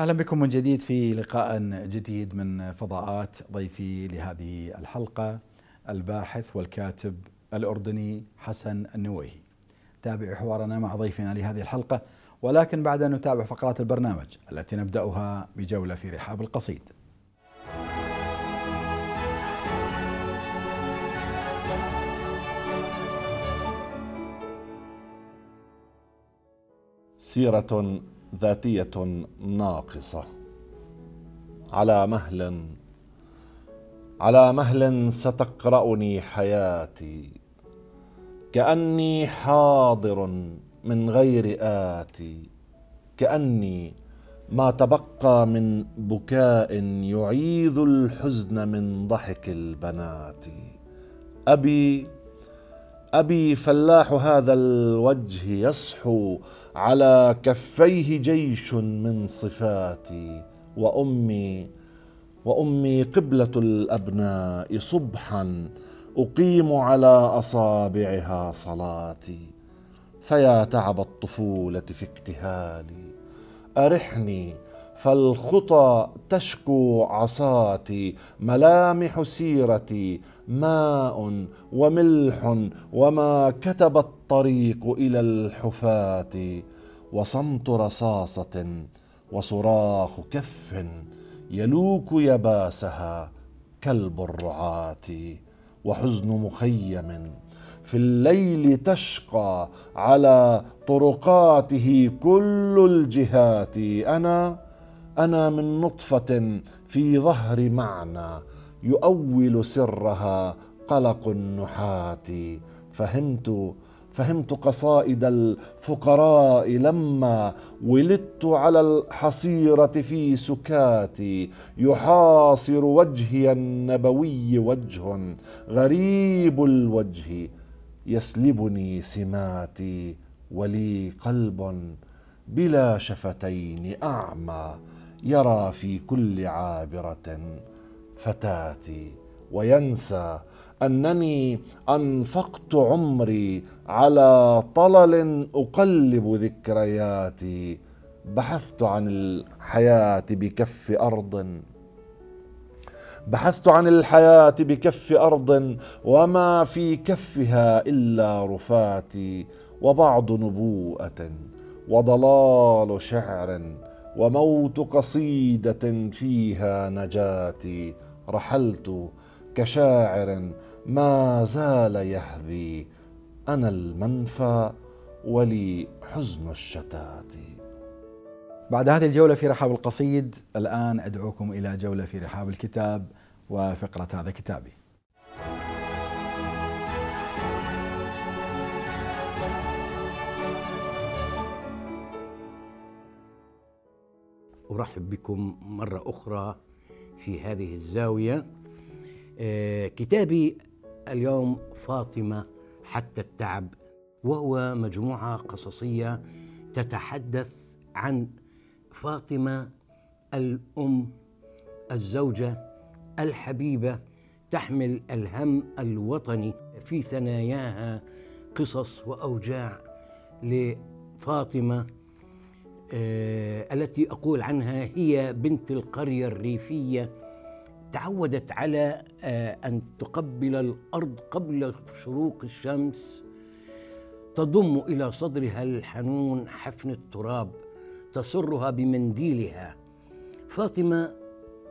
اهلا بكم من جديد في لقاء جديد من فضاءات ضيفي لهذه الحلقه الباحث والكاتب الاردني حسن النويهي. تابعوا حوارنا مع ضيفنا لهذه الحلقه ولكن بعد ان نتابع فقرات البرنامج التي نبداها بجوله في رحاب القصيد. سيرة ذاتيه ناقصه على مهل على مهل ستقرأني حياتي كأني حاضر من غير آتي كأني ما تبقى من بكاء يعيذ الحزن من ضحك البنات أبي أبي فلاح هذا الوجه يصحو على كفيه جيش من صفاتي وامي وامي قبله الابناء صبحا اقيم على اصابعها صلاتي فيا تعب الطفوله في اكتهالي ارحني فالخطى تشكو عصاتي ملامح سيرتي ماء وملح وما كتب الطريق الى الحفاه وصمت رصاصه وصراخ كف يلوك يباسها كلب الرعاه وحزن مخيم في الليل تشقى على طرقاته كل الجهات انا انا من نطفه في ظهر معنى يؤول سرها قلق النحاه فهمت فهمت قصائد الفقراء لما ولدت على الحصيره في سكاتي يحاصر وجهي النبوي وجه غريب الوجه يسلبني سماتي ولي قلب بلا شفتين اعمى يرى في كل عابره فتاتي وينسى انني انفقت عمري على طلل اقلب ذكرياتي بحثت عن الحياه بكف ارض بحثت عن الحياه بكف ارض وما في كفها الا رفاتي وبعض نبوءه وضلال شعر وموت قصيده فيها نجاتي رحلت كشاعر ما زال يهذي انا المنفى ولي حزن الشتات بعد هذه الجوله في رحاب القصيد الان ادعوكم الى جوله في رحاب الكتاب وفقره هذا كتابي أرحب بكم مرة أخرى في هذه الزاوية آه، كتابي اليوم فاطمة حتى التعب وهو مجموعة قصصية تتحدث عن فاطمة الأم الزوجة الحبيبة تحمل الهم الوطني في ثناياها قصص وأوجاع لفاطمة آه، التي اقول عنها هي بنت القريه الريفيه تعودت على آه، ان تقبل الارض قبل شروق الشمس تضم الى صدرها الحنون حفن التراب تسرها بمنديلها فاطمه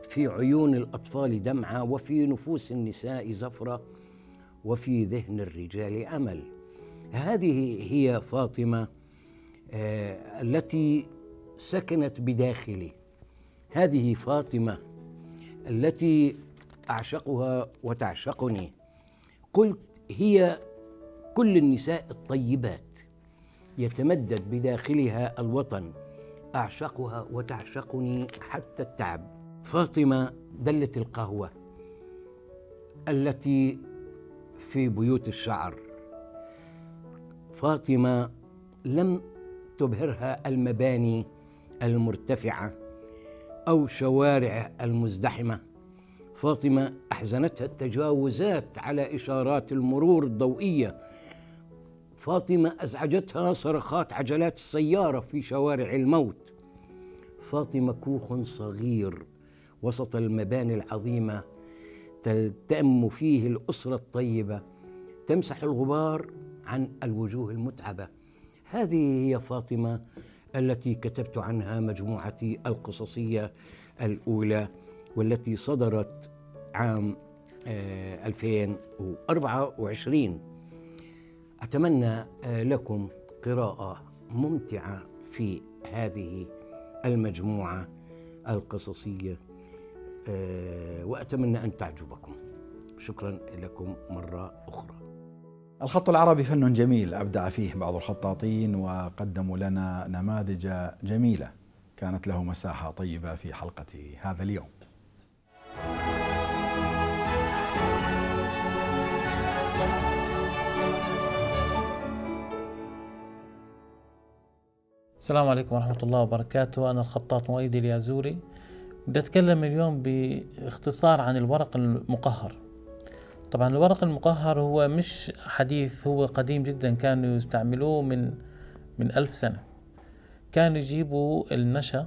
في عيون الاطفال دمعه وفي نفوس النساء زفره وفي ذهن الرجال امل هذه هي فاطمه آه، التي سكنت بداخلي هذه فاطمه التي اعشقها وتعشقني قلت هي كل النساء الطيبات يتمدد بداخلها الوطن اعشقها وتعشقني حتى التعب فاطمه دله القهوه التي في بيوت الشعر فاطمه لم تبهرها المباني المرتفعه او شوارع المزدحمه فاطمه احزنتها التجاوزات على اشارات المرور الضوئيه فاطمه ازعجتها صرخات عجلات السياره في شوارع الموت فاطمه كوخ صغير وسط المباني العظيمه تلتم فيه الأسرة الطيبة تمسح الغبار عن الوجوه المتعبة هذه هي فاطمة التي كتبت عنها مجموعتي القصصية الأولى والتي صدرت عام 2024 آه، أتمنى آه، لكم قراءة ممتعة في هذه المجموعة القصصية آه، وأتمنى أن تعجبكم شكرا لكم مرة أخرى الخط العربي فن جميل أبدع فيه بعض الخطاطين وقدموا لنا نماذج جميلة كانت له مساحة طيبة في حلقة هذا اليوم السلام عليكم ورحمة الله وبركاته أنا الخطاط مؤيد اليازوري بدي أتكلم اليوم باختصار عن الورق المقهر طبعا الورق المقهر هو مش حديث هو قديم جدا كانوا يستعملوه من من ألف سنة كانوا يجيبوا النشا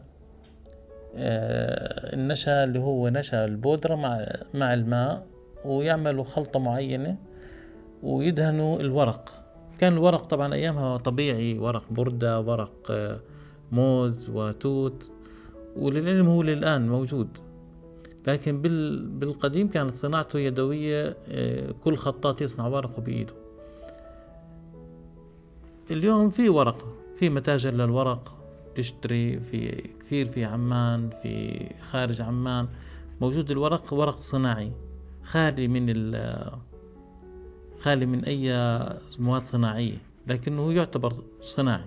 آه، النشا اللي هو نشا البودرة مع مع الماء ويعملوا خلطة معينة ويدهنوا الورق كان الورق طبعا أيامها طبيعي ورق بردة ورق آه، موز وتوت وللعلم هو للآن موجود لكن بالقديم كانت صناعته يدوية آه، كل خطاط يصنع ورقه بإيده اليوم في ورقة في متاجر للورق تشتري في كثير في عمان في خارج عمان موجود الورق ورق صناعي خالي من خالي من أي مواد صناعية لكنه يعتبر صناعي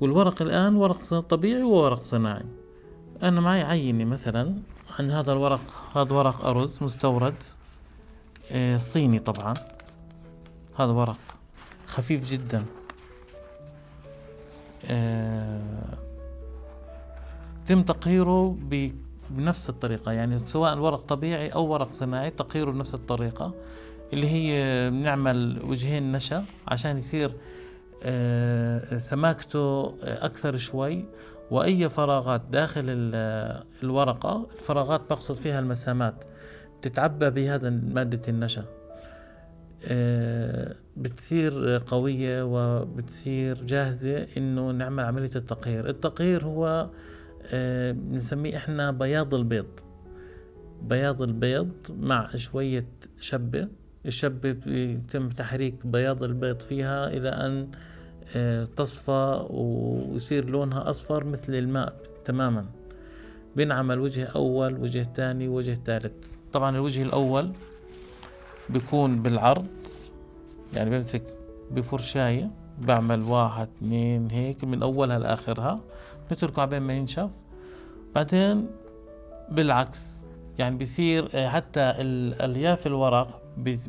والورق الآن ورق طبيعي وورق صناعي أنا معي عينة مثلا ان هذا الورق هذا ورق أرز مستورد إيه، صيني طبعا هذا ورق خفيف جدا إيه، تم تقهيره بنفس الطريقة يعني سواء ورق طبيعي أو ورق صناعي تقهيره بنفس الطريقة اللي هي بنعمل وجهين نشا عشان يصير إيه، سماكته أكثر شوي واي فراغات داخل الورقه الفراغات بقصد فيها المسامات بتتعبى بهذا ماده النشا آه، بتصير قوية وبتصير جاهزة إنه نعمل عملية التقهير التقهير هو آه، بنسميه إحنا بياض البيض بياض البيض مع شوية شبة الشبة بيتم تحريك بياض البيض فيها إلى أن آه، تصفى ويصير لونها أصفر مثل الماء تماما بنعمل وجه أول وجه ثاني وجه ثالث طبعا الوجه الأول بيكون بالعرض يعني بمسك بفرشاية بعمل واحد اثنين هيك من أولها لآخرها نتركه عبين ما ينشف بعدين بالعكس يعني بصير آه، حتى الألياف الورق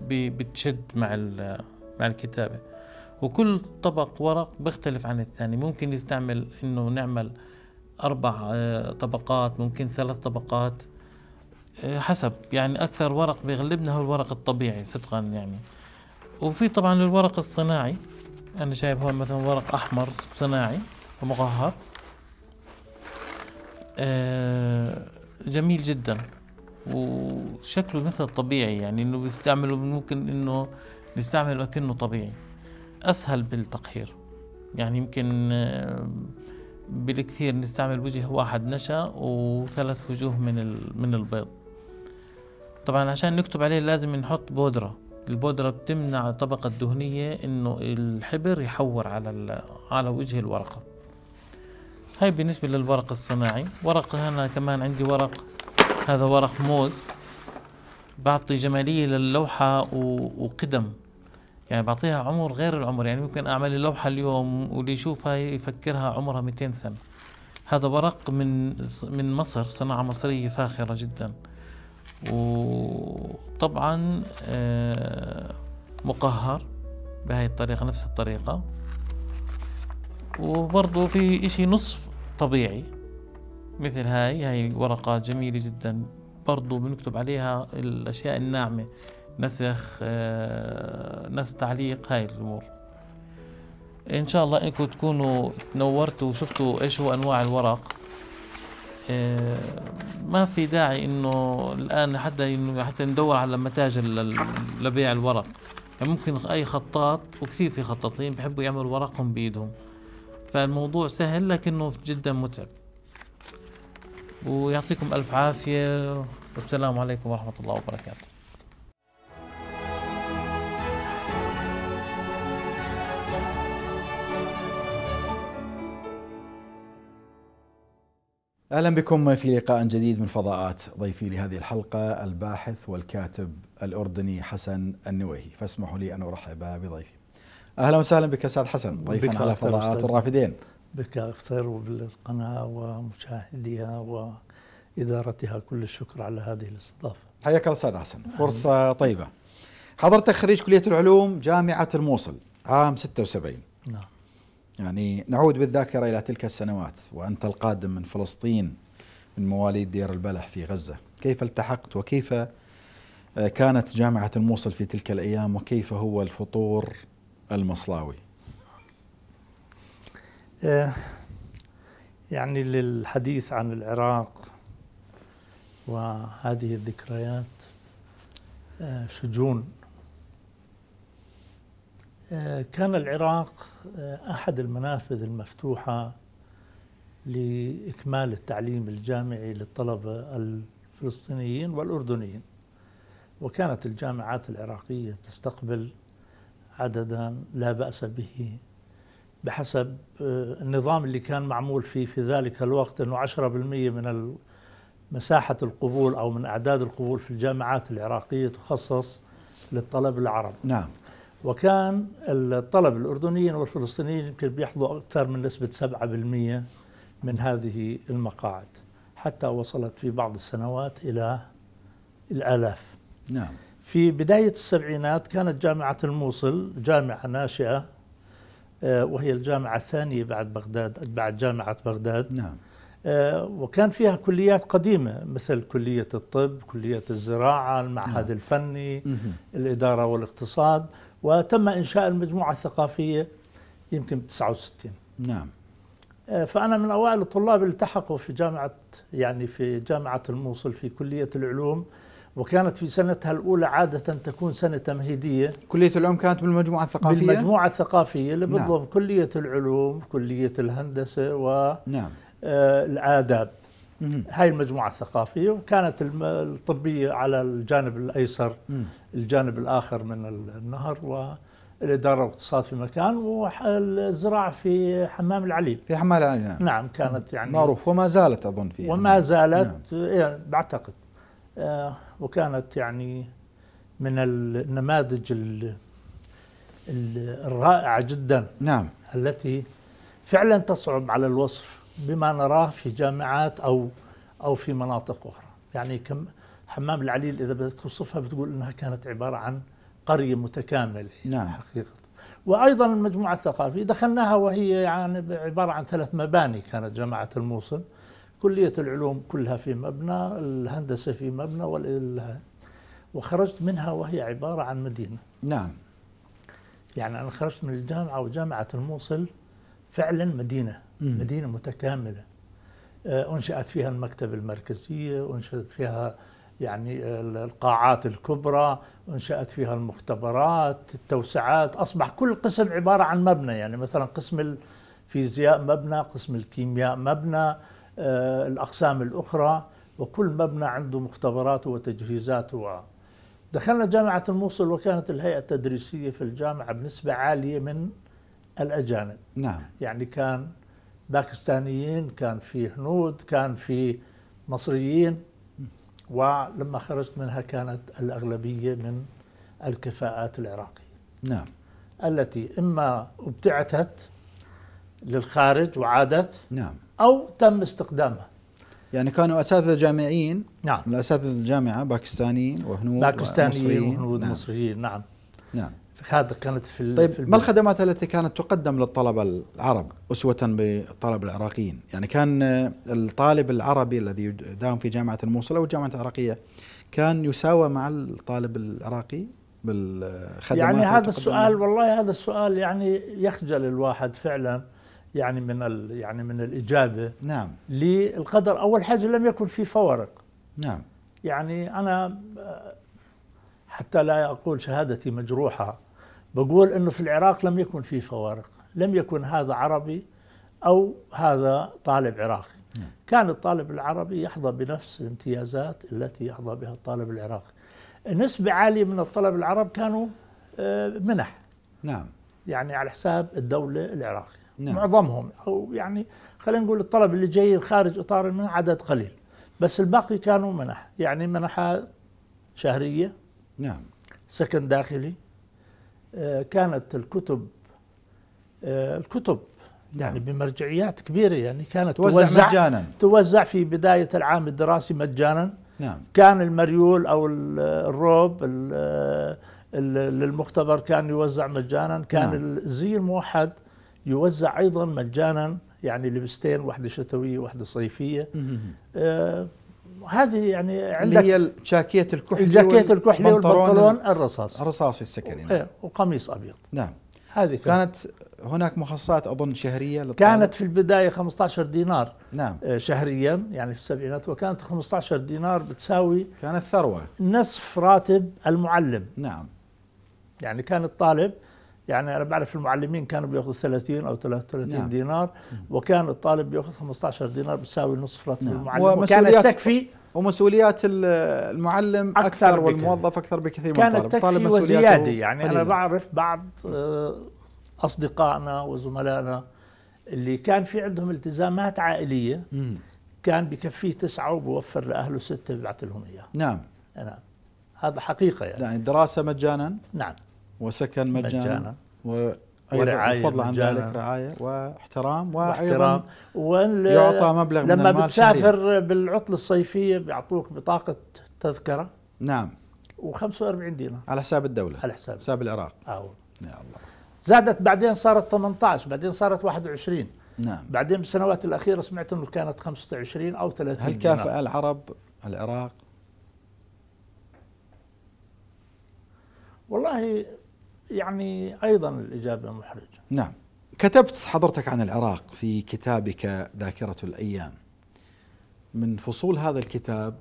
بتشد مع مع الكتابة وكل طبق ورق بيختلف عن الثاني ممكن يستعمل انه نعمل اربع آه، طبقات ممكن ثلاث طبقات آه، حسب يعني اكثر ورق بيغلبنا هو الورق الطبيعي صدقا يعني وفي طبعا الورق الصناعي انا شايف هون مثلا ورق احمر صناعي ومقهر آه، جميل جدا وشكله مثل الطبيعي يعني انه بيستعمله ممكن انه نستعمله اكنه طبيعي أسهل بالتقهير يعني يمكن آه، بالكثير نستعمل وجه واحد نشا وثلاث وجوه من من البيض طبعا عشان نكتب عليه لازم نحط بودره البودره بتمنع الطبقه الدهنيه انه الحبر يحور على على وجه الورقه هاي بالنسبه للورق الصناعي ورق هنا كمان عندي ورق هذا ورق موز بعطي جماليه للوحه وقدم يعني بعطيها عمر غير العمر يعني ممكن اعمل اللوحه اليوم واللي يشوفها يفكرها عمرها 200 سنه هذا ورق من من مصر صناعه مصريه فاخره جدا وطبعا آه، مقهر بهاي الطريقه نفس الطريقه وبرضه في اشي نصف طبيعي مثل هاي هاي ورقة جميلة جدا برضه بنكتب عليها الأشياء الناعمة نسخ نسخ آه، تعليق هاي الامور ان شاء الله انكم تكونوا تنورتوا وشفتوا ايش هو انواع الورق آه، ما في داعي انه الان حتى انه حتى ندور على متاجر لبيع الورق يعني ممكن اي خطاط وكثير في خطاطين بحبوا يعملوا ورقهم بايدهم فالموضوع سهل لكنه جدا متعب ويعطيكم الف عافيه والسلام عليكم ورحمه الله وبركاته اهلا بكم في لقاء جديد من فضاءات ضيفي لهذه الحلقه الباحث والكاتب الاردني حسن النويهي فاسمحوا لي ان ارحب بضيفي. اهلا وسهلا بك استاذ حسن ضيفا على فضاءات الرافدين. بك اكثر وبالقناه ومشاهديها وادارتها كل الشكر على هذه الاستضافه. حياك الله استاذ حسن فرصه طيبه. حضرتك خريج كليه العلوم جامعه الموصل عام 76. نعم. يعني نعود بالذاكرة إلى تلك السنوات وأنت القادم من فلسطين من مواليد دير البلح في غزة كيف التحقت وكيف آه، كانت جامعة الموصل في تلك الأيام وكيف هو الفطور المصلاوي آه، يعني للحديث عن العراق وهذه الذكريات آه، شجون آه، كان العراق آه، احد المنافذ المفتوحه لاكمال التعليم الجامعي للطلبه الفلسطينيين والاردنيين وكانت الجامعات العراقيه تستقبل عددا لا باس به بحسب آه، النظام اللي كان معمول فيه في ذلك الوقت انه 10% من مساحه القبول او من اعداد القبول في الجامعات العراقيه تخصص للطلب العرب نعم وكان الطلب الأردنيين والفلسطينيين يمكن بيحظوا أكثر من نسبة 7% من هذه المقاعد حتى وصلت في بعض السنوات إلى الآلاف نعم في بداية السبعينات كانت جامعة الموصل جامعة ناشئة آه، وهي الجامعة الثانية بعد بغداد بعد جامعة بغداد نعم آه، وكان فيها كليات قديمة مثل كلية الطب كلية الزراعة المعهد نعم. الفني الإدارة والاقتصاد وتم إنشاء المجموعة الثقافية يمكن ب 69 نعم آه، فأنا من أوائل الطلاب اللي التحقوا في جامعة يعني في جامعة الموصل في كلية العلوم وكانت في سنتها الأولى عادة تكون سنة تمهيدية كلية العلوم كانت بالمجموعة الثقافية؟ بالمجموعة الثقافية اللي بتضم نعم. كلية العلوم كلية الهندسة و نعم. آه الآداب هاي المجموعة الثقافية وكانت الطبية على الجانب الأيسر الجانب الآخر من النهر و الاداره والاقتصاد في مكان والزراعه في حمام العليل في حمام العليل نعم, نعم كانت يعني معروف وما زالت اظن فيها وما نعم. زالت نعم. يعني بعتقد آه وكانت يعني من النماذج الرائعه جدا نعم التي فعلا تصعب على الوصف بما نراه في جامعات أو أو في مناطق أخرى يعني كم حمام العليل إذا بدك توصفها بتقول إنها كانت عبارة عن قرية متكاملة نعم. حقيقة وأيضا المجموعة الثقافية دخلناها وهي يعني عبارة عن ثلاث مباني كانت جامعة الموصل كلية العلوم كلها في مبنى الهندسة في مبنى وال... وخرجت منها وهي عبارة عن مدينة نعم يعني أنا خرجت من الجامعة وجامعة الموصل فعلا مدينة مدينة متكاملة آه، أنشأت فيها المكتبة المركزية أنشأت فيها يعني القاعات الكبرى انشأت فيها المختبرات التوسعات أصبح كل قسم عبارة عن مبنى يعني مثلا قسم الفيزياء مبنى قسم الكيمياء مبنى آه، الأقسام الأخرى وكل مبنى عنده مختبراته وتجهيزاته دخلنا جامعة الموصل وكانت الهيئة التدريسية في الجامعة بنسبة عالية من الأجانب نعم يعني كان باكستانيين كان في هنود كان في مصريين ولما خرجت منها كانت الأغلبية من الكفاءات العراقية نعم التي إما ابتعثت للخارج وعادت نعم أو تم استخدامها يعني كانوا أساتذة جامعيين نعم الأساتذة الجامعة باكستانيين وهنود باكستانيين وهنود مصريين نعم. مصريين نعم نعم كانت في طيب في ما الخدمات التي كانت تقدم للطلبة العرب أسوة بالطلبة العراقيين يعني كان آه، الطالب العربي الذي داوم في جامعة الموصل أو الجامعة العراقية كان يساوى مع الطالب العراقي بالخدمات يعني هذا السؤال والله هذا السؤال يعني يخجل الواحد فعلا يعني من يعني من الاجابه نعم للقدر اول حاجه لم يكن في فوارق نعم يعني انا آه، حتى لا اقول شهادتي مجروحه بقول انه في العراق لم يكن في فوارق لم يكن هذا عربي او هذا طالب عراقي نعم. كان الطالب العربي يحظى بنفس الامتيازات التي يحظى بها الطالب العراقي نسبة عالية من الطلب العرب كانوا آه، منح نعم يعني على حساب الدولة العراقية نعم. معظمهم أو يعني خلينا نقول الطلب اللي جاي خارج إطار المنح عدد قليل بس الباقي كانوا منح يعني منحة شهرية نعم سكن داخلي آه، كانت الكتب آه، الكتب يعني نعم. يعني بمرجعيات كبيره يعني كانت توزع, توزع مجانا توزع في بدايه العام الدراسي مجانا نعم كان المريول او الروب للمختبر كان يوزع مجانا كان نعم. الزي الموحد يوزع ايضا مجانا يعني لبستين واحده شتويه واحده صيفيه هذه يعني عندك اللي هي الجاكية الكحلي الجاكية الكحلي والبنطلون الرصاصي الرصاصي السكني إيه، نعم. وقميص أبيض نعم هذه كانت, كانت هناك مخصصات أظن شهرية للطالب. كانت في البداية 15 دينار نعم آه، شهريا يعني في السبعينات وكانت 15 دينار بتساوي كانت ثروة نصف راتب المعلم نعم يعني كان الطالب يعني انا بعرف المعلمين كانوا بياخذوا 30 او 33 نعم. دينار نعم. وكان الطالب بياخذ 15 دينار بتساوي نصف راتب نعم. المعلم وكانت تكفي ومسؤوليات المعلم اكثر, أكثر والموظف اكثر بكثير من الطالب كانت تكفي الطالب وزياده يعني قليلة. انا بعرف بعض آه، اصدقائنا وزملائنا اللي كان في عندهم التزامات عائليه كان بكفيه تسعه وبوفر لاهله سته ببعث لهم اياه نعم نعم هذا حقيقه يعني يعني الدراسه مجانا نعم وسكن مجانا, مجانا وايضا بفضل عن ذلك رعايه واحترام وايضا واحترام يعطى مبلغ لما من المال بتسافر بالعطله الصيفيه بيعطوك بطاقه تذكره نعم و45 دينار على حساب الدوله على حساب حساب العراق اه يا الله زادت بعدين صارت 18 بعدين صارت 21 نعم بعدين بالسنوات الاخيره سمعت انه كانت 25 او 30 هل كافئ العرب العراق والله يعني ايضا الاجابه محرجه. نعم. كتبت حضرتك عن العراق في كتابك ذاكره الايام. من فصول هذا الكتاب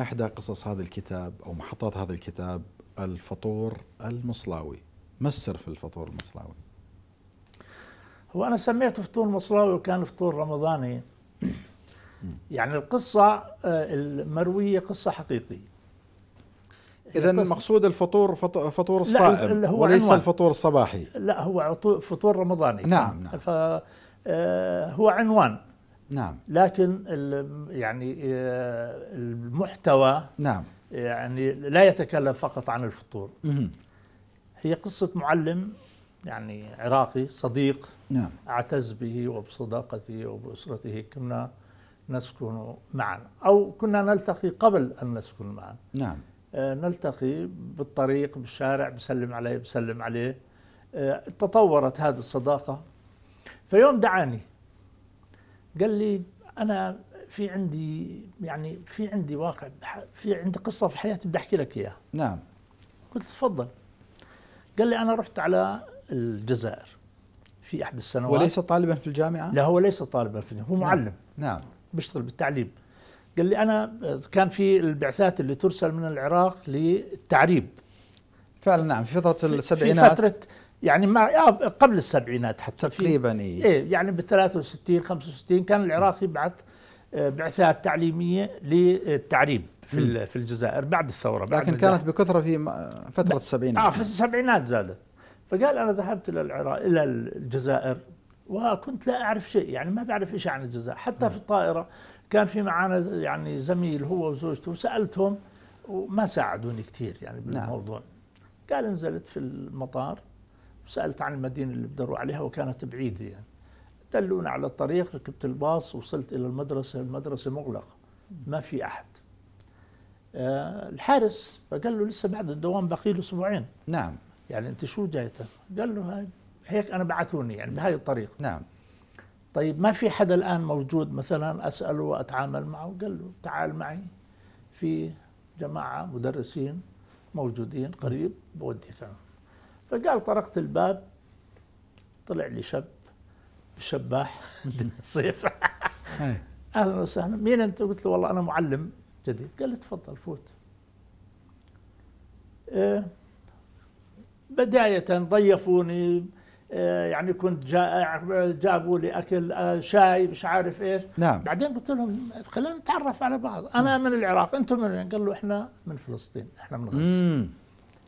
احدى قصص هذا الكتاب او محطات هذا الكتاب الفطور المصلاوي. ما السر في الفطور المصلاوي؟ هو انا سميته فطور مصلاوي وكان فطور رمضاني. يعني القصه آه، المرويه قصه حقيقيه. اذا المقصود الفطور فطور الصائم لا وليس عنوان. الفطور الصباحي لا هو فطور رمضاني نعم نعم فهو آه، عنوان نعم لكن يعني آه، المحتوى نعم يعني لا يتكلم فقط عن الفطور مم. هي قصة معلم يعني عراقي صديق نعم. أعتز به وبصداقته وبأسرته كنا نسكن معا أو كنا نلتقي قبل أن نسكن معا نعم آه، نلتقي بالطريق بالشارع بسلم عليه بسلم عليه آه، تطورت هذه الصداقة فيوم دعاني قال لي أنا في عندي يعني في عندي واقع في عندي قصة في حياتي بدي أحكي لك إياها نعم قلت تفضل قال لي أنا رحت على الجزائر في أحد السنوات وليس طالبا في الجامعة؟ لا هو ليس طالبا في الجامعة هو نعم. معلم نعم, نعم. بيشتغل بالتعليم قال لي انا آه، كان في البعثات اللي ترسل من العراق للتعريب فعلا نعم في فتره السبعينات في فتره يعني مع آه، قبل السبعينات حتى تقريبا ايه يعني ب 63 65 كان العراق يبعث آه، بعثات تعليميه للتعريب في في الجزائر بعد الثوره بعد لكن الجزائر. كانت بكثره في فتره السبعينات اه في السبعينات زادت فقال انا ذهبت الى العراق الى الجزائر وكنت لا اعرف شيء يعني ما بعرف شيء عن الجزائر حتى م. في الطائره كان في معنا يعني زميل هو وزوجته سالتهم وما ساعدوني كثير يعني نعم. بالموضوع نعم. قال نزلت في المطار وسالت عن المدينه اللي بدي اروح عليها وكانت بعيده يعني دلونا على الطريق ركبت الباص وصلت الى المدرسه المدرسه مغلقه ما في احد آه، الحارس فقال له لسه بعد الدوام باقي له اسبوعين نعم يعني انت شو جايتك؟ قال له هاي هيك انا بعثوني يعني بهاي الطريقه نعم طيب ما في حدا الآن موجود مثلا أسأله وأتعامل معه قال له تعال معي في جماعة مدرسين موجودين قريب بوديك فقال طرقت الباب طلع لي شاب شباح صيف اهلا وسهلا مين انت؟ قلت له والله انا معلم جديد قال لي تفضل فوت إيه، بداية ضيفوني آه، يعني كنت جائع جابوا لي اكل آه، شاي مش عارف ايش نعم بعدين قلت لهم خلينا نتعرف على بعض انا نعم. من العراق انتم من قال له احنا من فلسطين احنا من غزه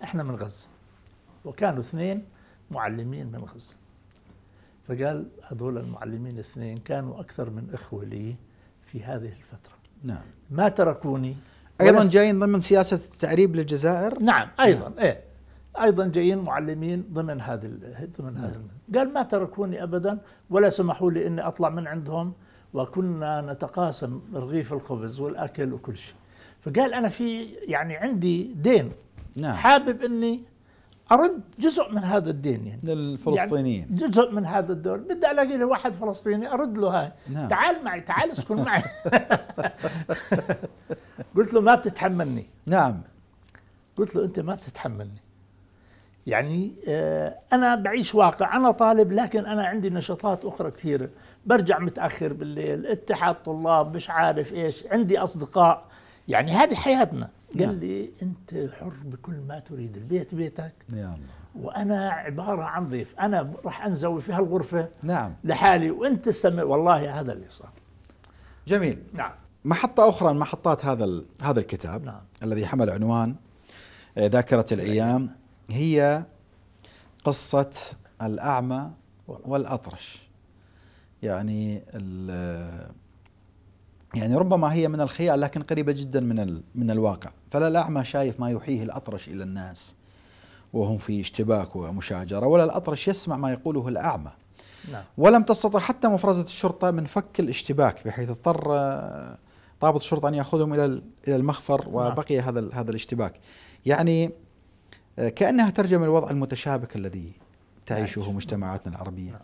احنا من غزه وكانوا اثنين معلمين من غزه فقال هذول المعلمين الاثنين كانوا اكثر من اخوه لي في هذه الفتره نعم ما تركوني ايضا جايين ضمن سياسه التعريب للجزائر نعم ايضا نعم. ايه ايضا جايين معلمين ضمن هذه ضمن هذا نعم. قال ما تركوني ابدا ولا سمحوا لي اني اطلع من عندهم وكنا نتقاسم رغيف الخبز والاكل وكل شيء فقال انا في يعني عندي دين نعم. حابب اني ارد جزء من هذا الدين يعني للفلسطينيين يعني جزء من هذا الدور بدي الاقي لي واحد فلسطيني ارد له هاي نعم. تعال معي تعال اسكن معي قلت له ما بتتحملني نعم قلت له انت ما بتتحملني يعني آه, أنا بعيش واقع أنا طالب لكن أنا عندي نشاطات أخرى كثيرة برجع متأخر بالليل اتحاد طلاب مش عارف إيش عندي أصدقاء يعني هذه حياتنا نعم. قال لي أنت حر بكل ما تريد البيت بيتك يا الله وانا عباره عن ضيف انا راح انزوي في هالغرفه نعم لحالي وانت استمر والله هذا اللي صار جميل نعم محطه اخرى من محطات هذا هذا الكتاب نعم. الذي حمل عنوان آه, ذاكره الايام هي قصة الأعمى والأطرش يعني يعني ربما هي من الخيال لكن قريبة جدا من من الواقع فلا الأعمى شايف ما يحييه الأطرش إلى الناس وهم في اشتباك ومشاجرة ولا الأطرش يسمع ما يقوله الأعمى نعم. ولم تستطع حتى مفرزة الشرطة من فك الاشتباك بحيث اضطر ضابط آه، الشرطة أن يأخذهم إلى إلى المخفر نعم. وبقي هذا هذا الاشتباك يعني كأنها ترجم الوضع المتشابك الذي تعيشه نعم. مجتمعاتنا العربية نعم.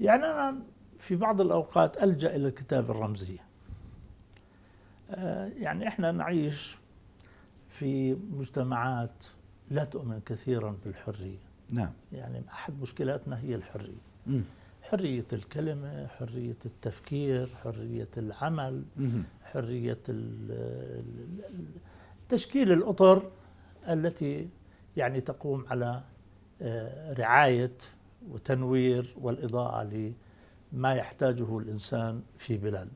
يعني أنا في بعض الأوقات ألجأ إلى الكتاب الرمزية آه، يعني إحنا نعيش في مجتمعات لا تؤمن كثيرا بالحرية نعم يعني أحد مشكلاتنا هي الحرية م. حرية الكلمة حرية التفكير حرية العمل م. حرية تشكيل الأطر التي يعني تقوم على آه، رعاية وتنوير والإضاءة لما يحتاجه الإنسان في بلاده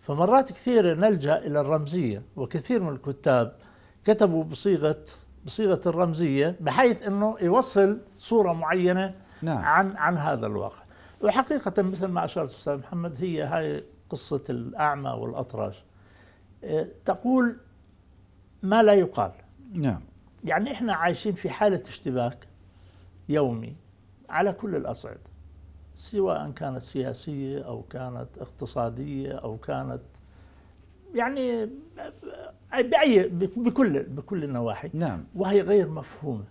فمرات كثيرة نلجأ إلى الرمزية وكثير من الكتاب كتبوا بصيغة بصيغة الرمزية بحيث أنه يوصل صورة معينة نعم. عن عن هذا الواقع وحقيقة مثل ما أشرت أستاذ محمد هي هاي قصة الأعمى والأطرش آه، تقول ما لا يقال نعم يعني إحنا عايشين في حالة اشتباك يومي على كل الأصعدة سواء كانت سياسية أو كانت اقتصادية أو كانت يعني بأي بكل بكل النواحي نعم وهي غير مفهومة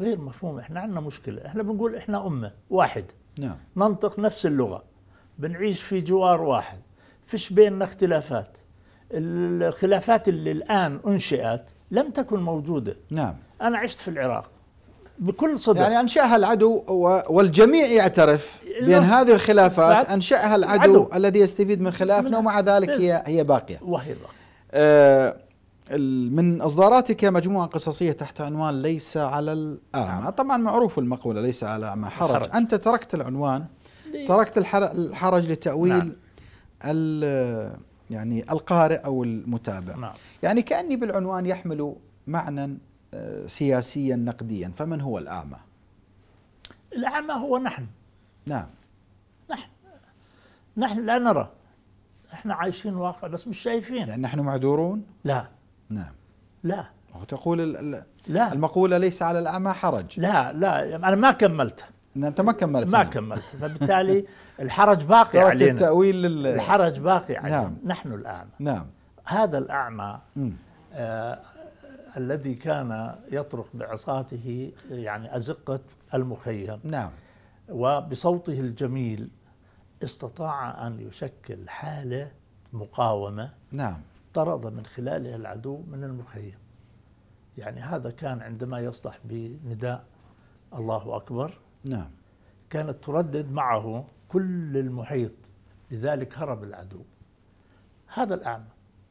غير مفهومة احنا عندنا مشكلة احنا بنقول احنا أمة واحدة نعم ننطق نفس اللغة بنعيش في جوار واحد فيش بيننا اختلافات الخلافات اللي الآن أنشئت لم تكن موجودة نعم أنا عشت في العراق بكل صدق يعني أنشأها العدو والجميع يعترف بأن هذه الخلافات أنشأها العدو العدو الذي يستفيد من خلافنا نعم، ومع ذلك هي هي باقية وهي باقية آه، من اصداراتك مجموعه قصصيه تحت عنوان ليس على الاعمى، نعم. طبعا معروف المقوله ليس على الاعمى حرج. حرج، انت تركت العنوان تركت الحرج لتاويل نعم. يعني القارئ أو المتابع نعم. يعني كأني بالعنوان يحمل معنى آه، سياسيا نقديا فمن هو الأعمى؟ الأعمى هو نحن نعم نحن نحن لا نرى احنا عايشين واقع بس مش شايفين يعني نحن معذورون؟ لا نعم لا وتقول لا المقولة ليس على الأعمى حرج لا لا أنا ما كملتها ان انت ما كملت ما كملت فبالتالي الحرج باقي علينا التاويل لل... الحرج باقي علينا نعم. نحن الاعمى نعم هذا الاعمى آه الذي كان يطرق بعصاته يعني ازقه المخيم نعم وبصوته الجميل استطاع ان يشكل حاله مقاومه نعم طرد من خلالها العدو من المخيم يعني هذا كان عندما يصلح بنداء الله اكبر نعم كانت تردد معه كل المحيط لذلك هرب العدو هذا الأعمى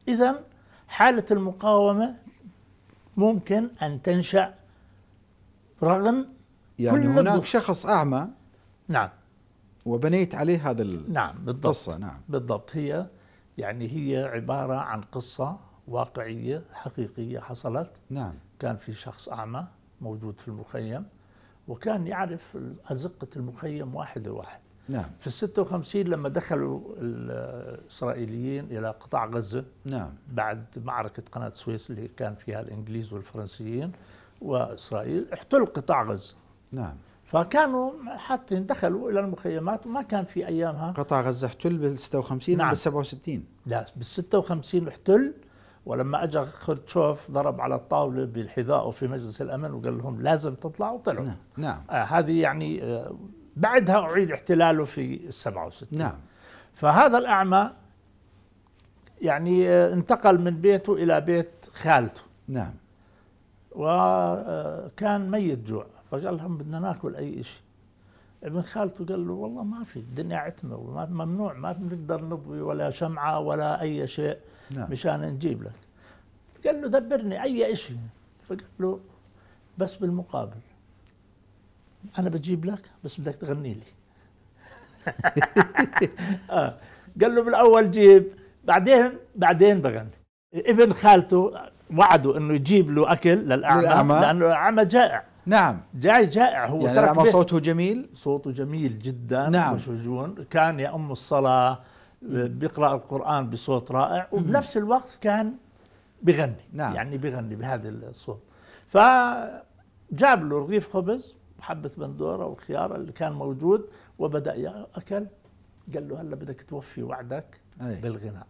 إذا حالة المقاومة ممكن أن تنشأ رغم يعني كل هناك الدخل. شخص أعمى نعم وبنيت عليه هذا نعم بالضبط نعم بالضبط هي يعني هي عبارة عن قصة واقعية حقيقية حصلت نعم كان في شخص أعمى موجود في المخيم وكان يعرف أزقة المخيم واحد لواحد نعم في ال 56 لما دخلوا الإسرائيليين إلى قطاع غزة نعم بعد معركة قناة السويس اللي كان فيها الإنجليز والفرنسيين وإسرائيل احتل قطاع غزة نعم فكانوا حتى دخلوا الى المخيمات وما كان في ايامها قطاع غزه احتل بال 56 نعم بال 67 لا بال 56 احتل ولما اجى خرتشوف ضرب على الطاوله بحذائه في مجلس الامن وقال لهم لازم تطلعوا طلعوا نعم, نعم. آه هذه يعني آه بعدها اعيد احتلاله في 67 نعم فهذا الاعمى يعني آه انتقل من بيته الى بيت خالته نعم وكان آه، ميت جوع فقال لهم بدنا ناكل اي شيء ابن خالته قال له والله ما في الدنيا عتمه وممنوع ما بنقدر نضوي ولا شمعه ولا اي شيء نعم. مشان نجيب لك قال له دبرني اي شيء فقال له بس بالمقابل انا بجيب لك بس بدك تغني لي آه. قال له بالاول جيب بعدين بعدين بغني ابن خالته وعده انه يجيب له اكل للاعمى, للأعمى. لانه الاعمى جائع نعم جاي جائع هو يعني الاعمى صوته جميل صوته جميل جدا نعم كان يا ام الصلاه بيقرأ القرآن بصوت رائع وبنفس الوقت كان بغني نعم. يعني بغني بهذا الصوت فجاب له رغيف خبز وحبة بندورة وخيار اللي كان موجود وبدأ يأكل قال له هلا بدك توفي وعدك أي. بالغناء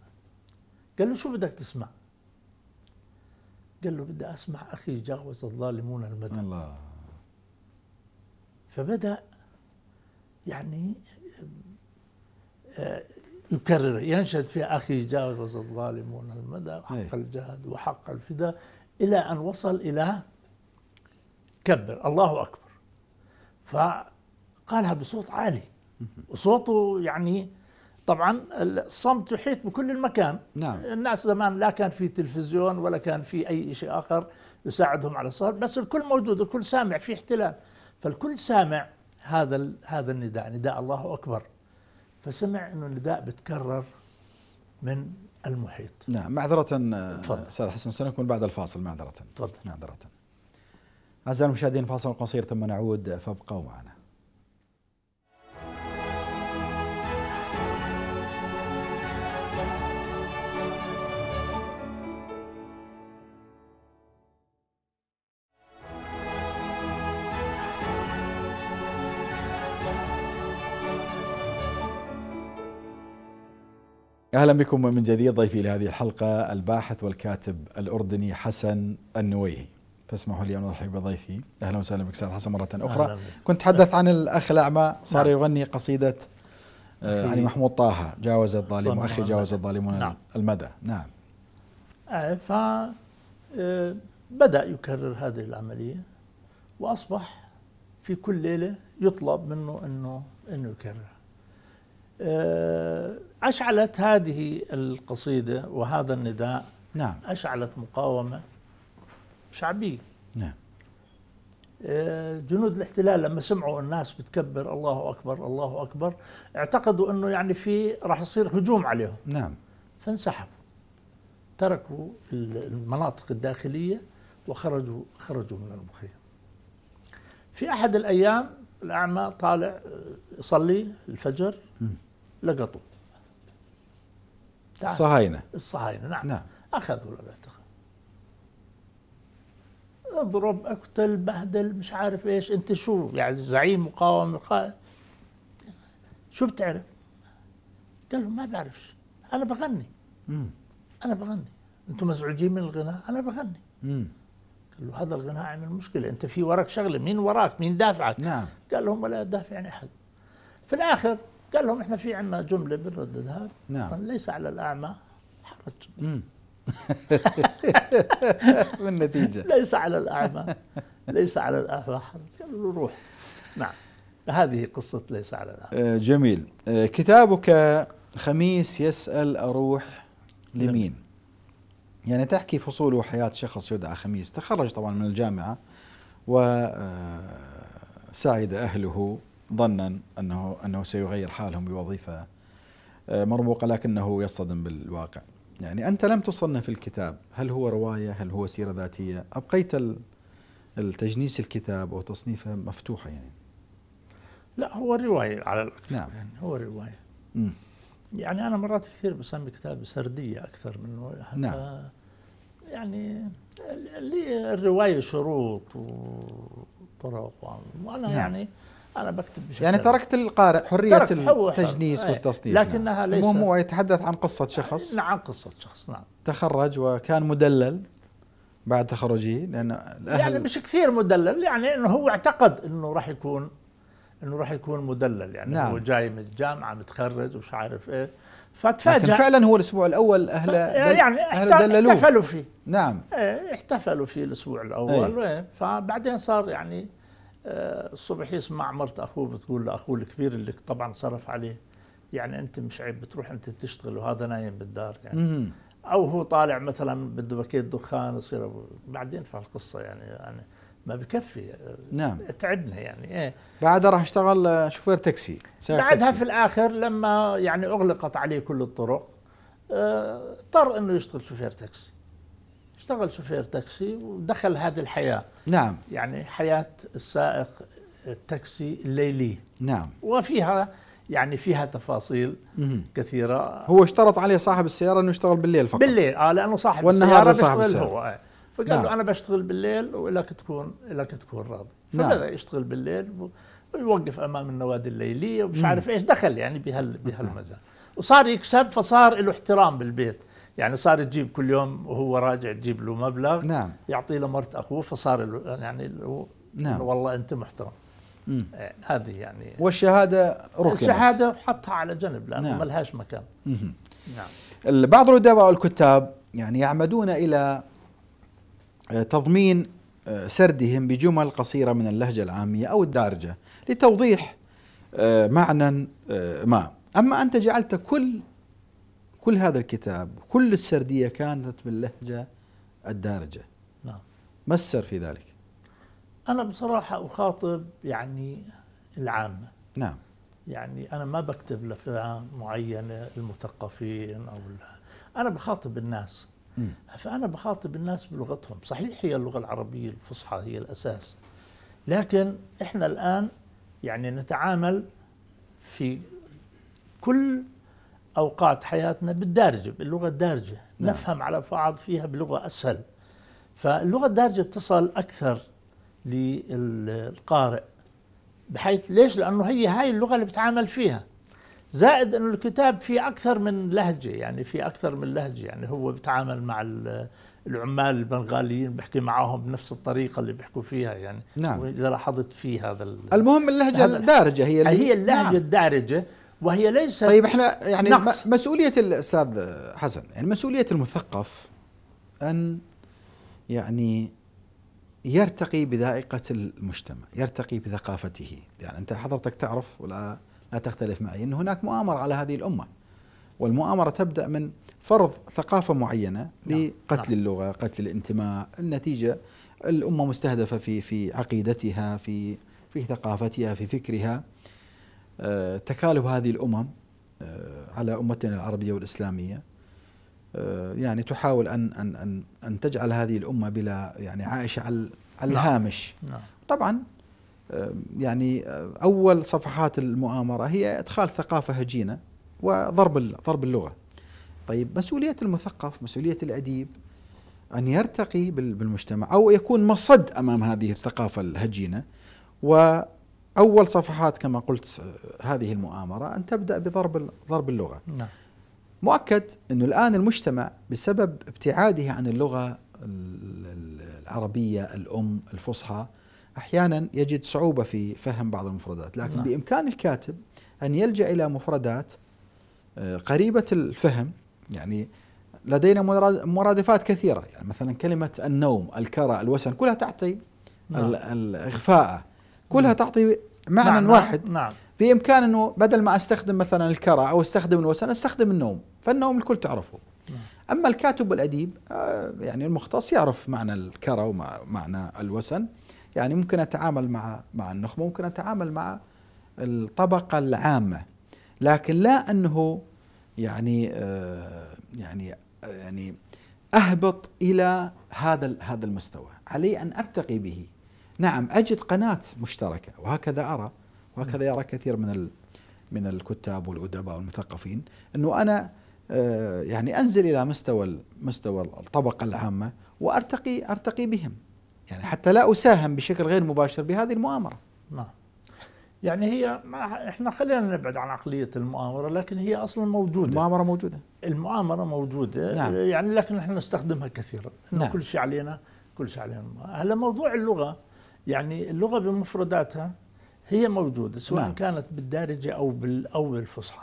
قال له شو بدك تسمع قال له بدي أسمع أخي جاوز الظالمون المدى الله فبدأ يعني آه، يكرر ينشد في أخي جاوز الظالمون المدى حق إيه. الجهد وحق الفداء إلى أن وصل إلى كبر الله أكبر فقالها بصوت عالي وصوته يعني طبعا الصمت يحيط بكل المكان نعم. الناس زمان لا كان في تلفزيون ولا كان في أي شيء آخر يساعدهم على الصلاة بس الكل موجود الكل سامع في احتلال فالكل سامع هذا هذا النداء نداء الله أكبر فسمع انه النداء بتكرر من المحيط نعم معذرة آه، استاذ حسن سنكون بعد الفاصل معذرة تفضل معذرة أعزائي المشاهدين فاصل قصير ثم نعود فابقوا معنا اهلا بكم من جديد ضيفي لهذه الحلقه الباحث والكاتب الاردني حسن النويهي فاسمحوا لي ان ارحب بضيفي اهلا وسهلا بك استاذ حسن مره اخرى أهلا كنت تحدث عن الاخ الاعمى صار نعم. يغني قصيده آه، علي يعني محمود طه جاوز الظالم اخي جاوز الظالمون نعم. المدى نعم ف آه، بدا يكرر هذه العمليه واصبح في كل ليله يطلب منه انه انه يكررها آه، أشعلت هذه القصيدة وهذا النداء نعم أشعلت مقاومة شعبية نعم آه، جنود الاحتلال لما سمعوا الناس بتكبر الله أكبر الله أكبر اعتقدوا أنه يعني في راح يصير هجوم عليهم نعم فانسحبوا تركوا المناطق الداخلية وخرجوا خرجوا من المخيم في أحد الأيام الأعمى طالع آه، يصلي الفجر لقطوا الصهاينة الصهاينة نعم, نعم. أخذوا لقطوا اضرب اقتل بهدل مش عارف ايش انت شو يعني زعيم مقاومة قائد شو بتعرف؟ قال له ما بعرفش انا بغني مم. انا بغني انتم مزعوجين من الغناء انا بغني قال له هذا الغناء عمل مشكله انت في وراك شغله مين وراك مين دافعك نعم قال لهم لا دافعني احد في الاخر قال لهم احنا في عندنا جمله بنرددها نعم ليس على الاعمى حرج والنتيجه ليس على الاعمى ليس على الاعمى حرج قالوا له روح نعم هذه قصه ليس على الاعمى آه، جميل آه، كتابك خميس يسال اروح لمين نعم. يعني تحكي فصول وحياه شخص يدعى خميس تخرج طبعا من الجامعه وساعد آه، اهله ظنا انه انه سيغير حالهم بوظيفه آه، مرموقه لكنه يصطدم بالواقع. يعني انت لم تصنف الكتاب، هل هو روايه؟ هل هو سيره ذاتيه؟ ابقيت التجنيس الكتاب او تصنيفه مفتوحه يعني. لا هو روايه على الاكثر نعم. يعني هو روايه. م. يعني انا مرات كثير بسمي كتابي سرديه اكثر من نعم. يعني الروايه شروط وطرق وانا نعم. يعني انا بكتب بشكل يعني تركت القارئ حريه تركت التجنيس حر. إيه. والتصنيف نعم. لكنها نعم. ليست هو يتحدث عن قصه شخص نعم عن قصه شخص نعم تخرج وكان مدلل بعد تخرجه لان الاهل يعني مش كثير مدلل يعني انه هو اعتقد انه راح يكون انه راح يكون مدلل يعني نعم. هو جاي من الجامعه متخرج ومش عارف ايه فتفاجأ لكن فعلا هو الاسبوع الاول اهله يعني اهله دللوه احتفلوا فيه نعم ايه احتفلوا فيه الاسبوع الاول ايه. إيه. فبعدين صار يعني الصبح يسمع مرت اخوه بتقول لاخوه الكبير اللي طبعا صرف عليه يعني انت مش عيب بتروح انت بتشتغل وهذا نايم بالدار يعني او هو طالع مثلا بده بكيت دخان يصير بعدين بعدين فالقصه يعني يعني ما بكفي نعم تعبنا يعني ايه بعدها راح اشتغل شوفير تاكسي بعدها تكسي. في الاخر لما يعني اغلقت عليه كل الطرق آه، اضطر انه يشتغل شوفير تاكسي اشتغل شوفير تاكسي ودخل هذه الحياة نعم يعني حياة السائق التاكسي الليلي نعم وفيها يعني فيها تفاصيل مم. كثيرة هو اشترط عليه صاحب السيارة انه يشتغل بالليل فقط بالليل اه لانه صاحب والنهار السيارة صاحب بيشتغل السيارة. هو آه. فقال نعم. له انا بشتغل بالليل ولك تكون لك تكون راضي نعم. فبدا نعم. يشتغل بالليل ويوقف امام النوادي الليليه ومش عارف ايش دخل يعني بهال بهالمجال وصار يكسب فصار له احترام بالبيت يعني صار تجيب كل يوم وهو راجع تجيب له مبلغ نعم يعطيه لمرت اخوه فصار يعني نعم والله انت محترم إيه، هذه يعني والشهاده ركنت الشهاده حطها على جنب لانه نعم. ما لهاش مكان نعم بعض الادباء والكتاب يعني يعمدون الى آه، تضمين آه، سردهم بجمل قصيره من اللهجه العاميه او الدارجه لتوضيح آه، معنى ما اما انت جعلت كل كل هذا الكتاب كل السردية كانت باللهجة الدارجة نعم ما السر في ذلك؟ أنا بصراحة أخاطب يعني العامة نعم يعني أنا ما بكتب لفئة معينة المثقفين أو أنا بخاطب الناس م. فأنا بخاطب الناس بلغتهم صحيح هي اللغة العربية الفصحى هي الأساس لكن إحنا الآن يعني نتعامل في كل أوقات حياتنا بالدارجة باللغة الدارجة نعم. نفهم على بعض فيها بلغة أسهل فاللغة الدارجة بتصل أكثر للقارئ بحيث ليش لأنه هي هاي اللغة اللي بتعامل فيها زائد أنه الكتاب فيه أكثر من لهجة يعني في أكثر من لهجة يعني هو بتعامل مع العمال البنغاليين بحكي معهم بنفس الطريقه اللي بيحكوا فيها يعني نعم واذا لاحظت في هذا المهم اللهجه الدارجه هي اللي هي اللهجه نعم. الدارجه وهي ليست طيب احنا يعني نقص. مسؤوليه الاستاذ حسن يعني مسؤوليه المثقف ان يعني يرتقي بذائقه المجتمع، يرتقي بثقافته، يعني انت حضرتك تعرف ولا لا تختلف معي ان هناك مؤامره على هذه الامه. والمؤامره تبدا من فرض ثقافه معينه نعم، لقتل نعم. اللغه، قتل الانتماء، النتيجه الامه مستهدفه في في عقيدتها، في في ثقافتها، في فكرها، آه، تكالب هذه الأمم آه، على أمتنا العربية والإسلامية آه، يعني تحاول أن أن أن أن تجعل هذه الأمة بلا يعني عائشة على نعم. الهامش نعم. طبعا يعني أول صفحات المؤامرة هي إدخال ثقافة هجينة وضرب ضرب اللغة طيب مسؤولية المثقف مسؤولية الأديب أن يرتقي بالمجتمع أو يكون مصد أمام هذه الثقافة الهجينة و اول صفحات كما قلت هذه المؤامره ان تبدا بضرب ضرب اللغه نعم. مؤكد انه الان المجتمع بسبب ابتعاده عن اللغه العربيه الام الفصحى احيانا يجد صعوبه في فهم بعض المفردات لكن نعم. بامكان الكاتب ان يلجا الى مفردات آه، قريبه الفهم يعني لدينا مرادفات كثيره يعني مثلا كلمه النوم الكرى الوسن كلها تعطي نعم. الاغفاء كلها نعم. تعطي معنى نعم،, نعم واحد نعم بامكان انه بدل ما استخدم مثلا الكرة او استخدم الوسن استخدم النوم فالنوم الكل تعرفه نعم. اما الكاتب والاديب آه، يعني المختص يعرف معنى الكرة ومعنى الوسن يعني ممكن اتعامل مع مع النخبه ممكن اتعامل مع الطبقه العامه لكن لا انه يعني آه، يعني يعني اهبط الى هذا هذا المستوى علي ان ارتقي به نعم أجد قناة مشتركة وهكذا أرى وهكذا يرى كثير من من الكتاب والأدباء والمثقفين أنه أنا آه، يعني أنزل إلى مستوى مستوى الطبقة العامة وأرتقي أرتقي بهم يعني حتى لا أساهم بشكل غير مباشر بهذه المؤامرة نعم يعني هي ما احنا خلينا نبعد عن عقليه المؤامره لكن هي اصلا موجوده المؤامره موجوده المؤامره موجوده نعم. يعني لكن احنا نستخدمها كثيرا نعم. كل شيء علينا كل شيء علينا هلا موضوع اللغه يعني اللغة بمفرداتها هي موجودة سواء نعم. كانت بالدارجة أو بال أو بالفصحى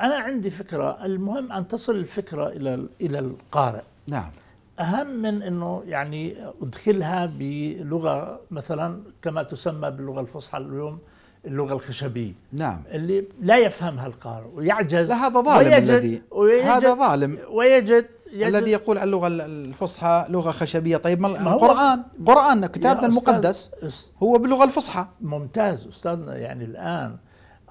أنا عندي فكرة المهم أن تصل الفكرة إلى إلى القارئ نعم أهم من أنه يعني أدخلها بلغة مثلا كما تسمى باللغة الفصحى اليوم اللغة الخشبية نعم اللي لا يفهمها القارئ ويعجز لا هذا ظالم ويجد الذي ويجد هذا ظالم ويجد الذي يقول اللغه الفصحى لغه خشبيه طيب ما القران قراننا كتابنا المقدس هو باللغه الفصحى ممتاز استاذنا يعني الان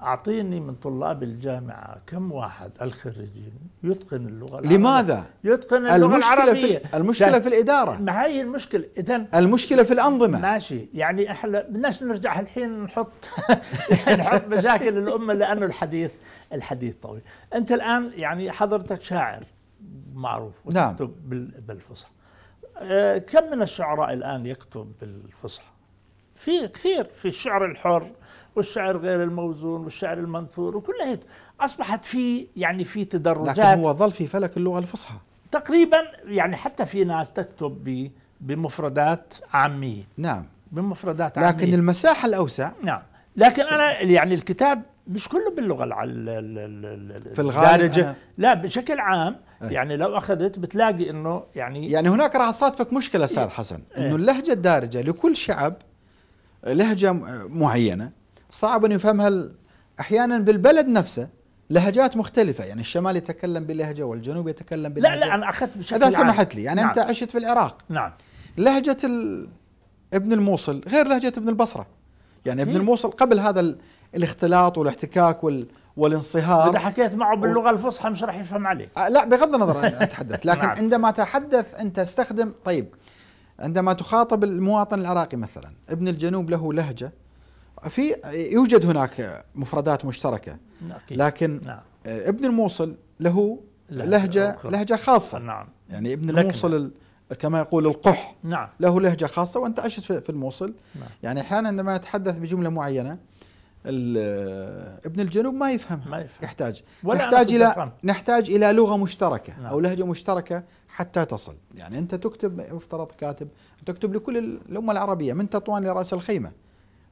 اعطيني من طلاب الجامعه كم واحد الخريجين يتقن اللغه العربيه لماذا يتقن اللغه المشكلة العربيه في المشكله في الاداره ما هي المشكله اذا المشكله في الانظمه ماشي يعني احنا بدناش نرجع الحين نحط يعني نحط مشاكل الامه لانه الحديث الحديث طويل انت الان يعني حضرتك شاعر معروف نعم. وتكتب نعم. بالفصحى آه، كم من الشعراء الآن يكتب بالفصحى في كثير في الشعر الحر والشعر غير الموزون والشعر المنثور وكلها أصبحت في يعني في تدرجات لكن هو ظل في فلك اللغة الفصحى تقريبا يعني حتى في ناس تكتب بمفردات عامية نعم بمفردات عامية لكن المساحة الأوسع نعم لكن أنا يعني الكتاب مش كله باللغه في الدارجه لا بشكل عام إيه. يعني لو اخذت بتلاقي انه يعني يعني هناك راح تصادفك مشكله استاذ إيه. حسن إيه. انه اللهجه الدارجه لكل شعب لهجه معينه صعب ان يفهمها احيانا بالبلد نفسه لهجات مختلفة يعني الشمال يتكلم بلهجة والجنوب يتكلم بلهجة لا لا أنا أخذت بشكل إذا سمحت لي يعني نعم. أنت عشت في العراق نعم لهجة ابن الموصل غير لهجة ابن البصرة يعني ابن الموصل قبل هذا الاختلاط والاحتكاك وال والانصهار اذا حكيت معه باللغه الفصحى مش راح يفهم عليك آه، لا بغض النظر انا اتحدث لكن نعم. عندما تحدث انت استخدم طيب عندما تخاطب المواطن العراقي مثلا ابن الجنوب له لهجه في يوجد هناك مفردات مشتركه لكن نعم. ابن الموصل له لهجه لهجه خاصه نعم يعني ابن الموصل كما يقول القح نعم له لهجه خاصه وانت عشت في الموصل نعم. يعني احيانا عندما يتحدث بجمله معينه ابن الجنوب ما يفهمها ما يفهم. يحتاج ولا نحتاج الى أفهم. نحتاج الى لغه مشتركه نعم. او لهجه مشتركه حتى تصل يعني انت تكتب مفترض كاتب تكتب لكل الامه العربيه من تطوان لراس الخيمه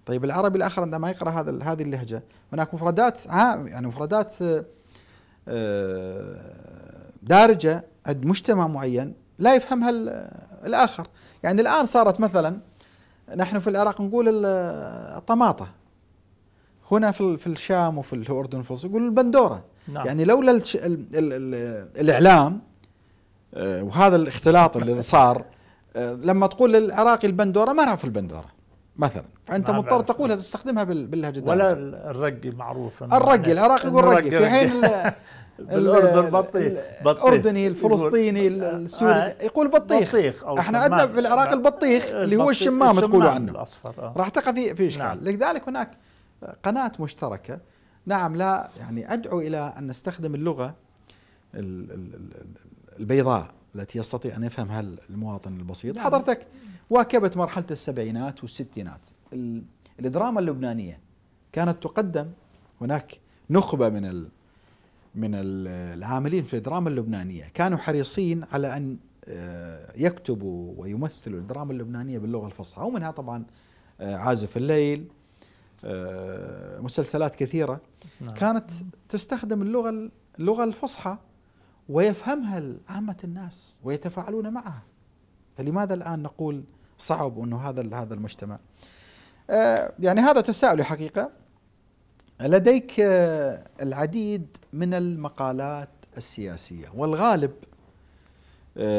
طيب العربي الاخر عندما يقرا هذا هذه اللهجه هناك مفردات عام يعني مفردات آه، آه، دارجه عند مجتمع معين لا يفهمها الاخر يعني الان صارت مثلا نحن في العراق نقول الطماطه هنا في في الشام وفي الاردن وفي يقول البندوره نعم. يعني لولا الاعلام آه، وهذا الاختلاط اللي صار آه، لما تقول للعراقي البندوره ما نعرف البندوره مثلا فانت مضطر تقولها تستخدمها باللهجه ولا الرقي معروف الرقي العراقي يقول رقي في حين بالاردن بطيخ الاردني الفلسطيني السوري آه يقول بطيخ, بطيخ أو احنا عندنا في العراق البطيخ اللي هو الشمام, الشمام تقولوا عنه الأصفر آه. راح تقع في في اشكال نعم. لذلك هناك قناة مشتركة نعم لا يعني أدعو إلى أن نستخدم اللغة البيضاء التي يستطيع أن يفهمها المواطن البسيط نعم. حضرتك واكبت مرحلة السبعينات والستينات الدراما اللبنانية كانت تقدم هناك نخبة من ال من العاملين في الدراما اللبنانية كانوا حريصين على أن آه، يكتبوا ويمثلوا الدراما اللبنانية باللغة الفصحى ومنها طبعا آه، عازف الليل آه، مسلسلات كثيرة نعم. كانت تستخدم اللغة اللغة الفصحى ويفهمها عامة الناس ويتفاعلون معها فلماذا الآن نقول صعب أنه هذا هذا المجتمع آه، يعني هذا تساؤل حقيقة لديك آه، العديد من المقالات السياسية والغالب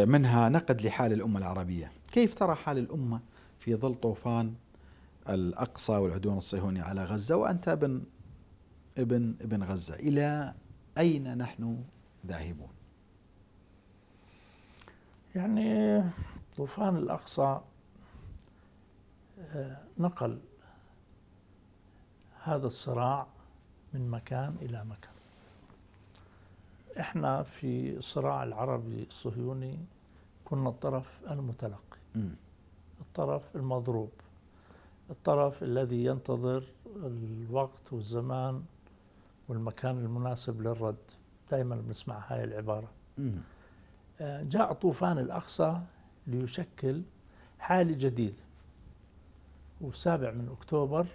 منها نقد لحال الأمة العربية كيف ترى حال الأمة في ظل طوفان الأقصى والعدوان الصهيوني على غزة وأنت ابن ابن ابن غزة إلى أين نحن ذاهبون يعني طوفان الأقصى آه، نقل هذا الصراع من مكان إلى مكان احنا في الصراع العربي الصهيوني كنا الطرف المتلقي الطرف المضروب الطرف الذي ينتظر الوقت والزمان والمكان المناسب للرد دائما بنسمع هاي العبارة آه، جاء طوفان الأقصى ليشكل حالة جديدة والسابع من أكتوبر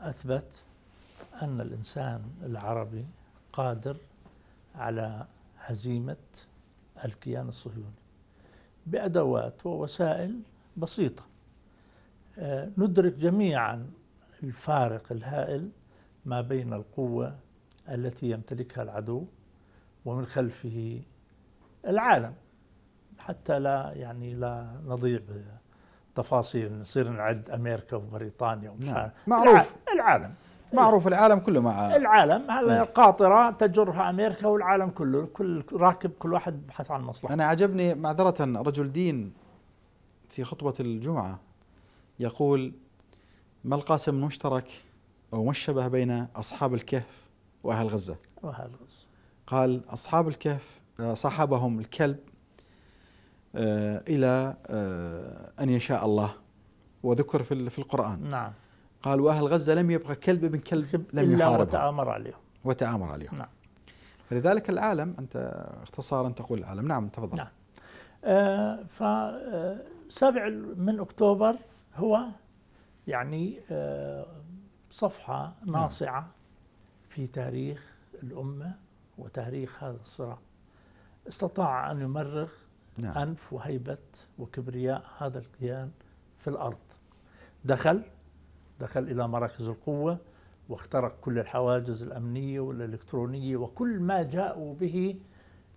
أثبت أن الإنسان العربي قادر على هزيمة الكيان الصهيوني بأدوات ووسائل بسيطة آه، ندرك جميعا الفارق الهائل ما بين القوة التي يمتلكها العدو ومن خلفه العالم حتى لا يعني لا نضيع تفاصيل نصير نعد امريكا وبريطانيا نعم معروف العالم معروف العالم كله مع العالم هذا نعم. قاطره تجرها امريكا والعالم كله كل راكب كل واحد بحث عن مصلحه انا عجبني معذره رجل دين في خطبه الجمعه يقول ما القاسم المشترك أو ما الشبه بين أصحاب الكهف وأهل غزة وأهل غزة قال أصحاب الكهف آه، صاحبهم الكلب آه، إلى آه، أن يشاء الله وذكر في القرآن نعم قال وأهل غزة لم يبقى كلب ابن كلب لم إلا يحاربه وتآمر عليهم وتآمر عليهم نعم فلذلك العالم أنت اختصارا تقول العالم نعم تفضل نعم ف فسبع من أكتوبر هو يعني آه، صفحة نعم. ناصعة في تاريخ الأمة وتاريخ هذا الصراع استطاع أن يمرغ نعم. أنف وهيبة وكبرياء هذا الكيان في الأرض دخل دخل إلى مراكز القوة واخترق كل الحواجز الأمنية والإلكترونية وكل ما جاءوا به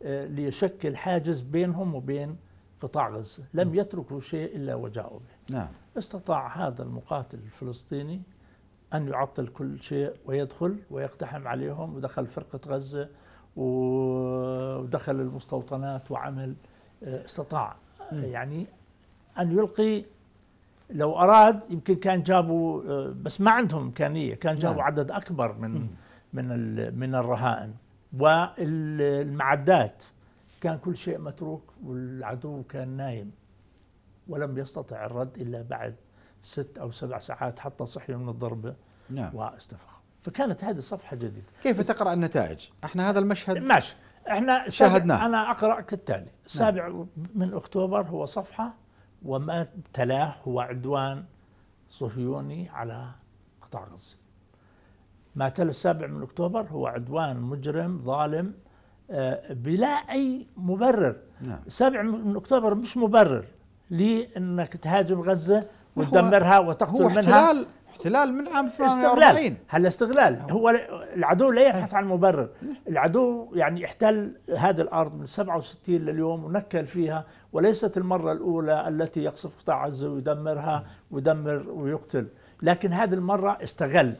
آه، ليشكل حاجز بينهم وبين قطاع غزة لم يتركوا شيء إلا وجاؤوا به نعم. استطاع هذا المقاتل الفلسطيني أن يعطل كل شيء ويدخل ويقتحم عليهم ودخل فرقة غزة ودخل المستوطنات وعمل آه، استطاع يعني أن يلقي لو أراد يمكن كان جابوا آه، بس ما عندهم إمكانية كان جابوا نعم. عدد أكبر من من من الرهائن والمعدات كان كل شيء متروك والعدو كان نايم ولم يستطع الرد إلا بعد ست أو سبع ساعات حتى صحي من الضربة نعم. واستفخ فكانت هذه صفحة جديدة كيف تقرأ النتائج؟ احنا هذا المشهد ماشي احنا شاهدناه أنا أقرأ كالتالي السابع نعم. من أكتوبر هو صفحة وما تلاه هو عدوان صهيوني على قطاع غزة ما تلا السابع من أكتوبر هو عدوان مجرم ظالم بلا أي مبرر نعم. 7 من أكتوبر مش مبرر لأنك تهاجم غزة وتدمرها وتقتل هو منها هو احتلال من عام 48 هلا استغلال نعم. هو العدو لا يبحث إيه. عن مبرر نعم. العدو يعني احتل هذه الارض من 67 لليوم ونكل فيها وليست المره الاولى التي يقصف قطاع غزه ويدمرها ويدمر ويقتل لكن هذه المره استغل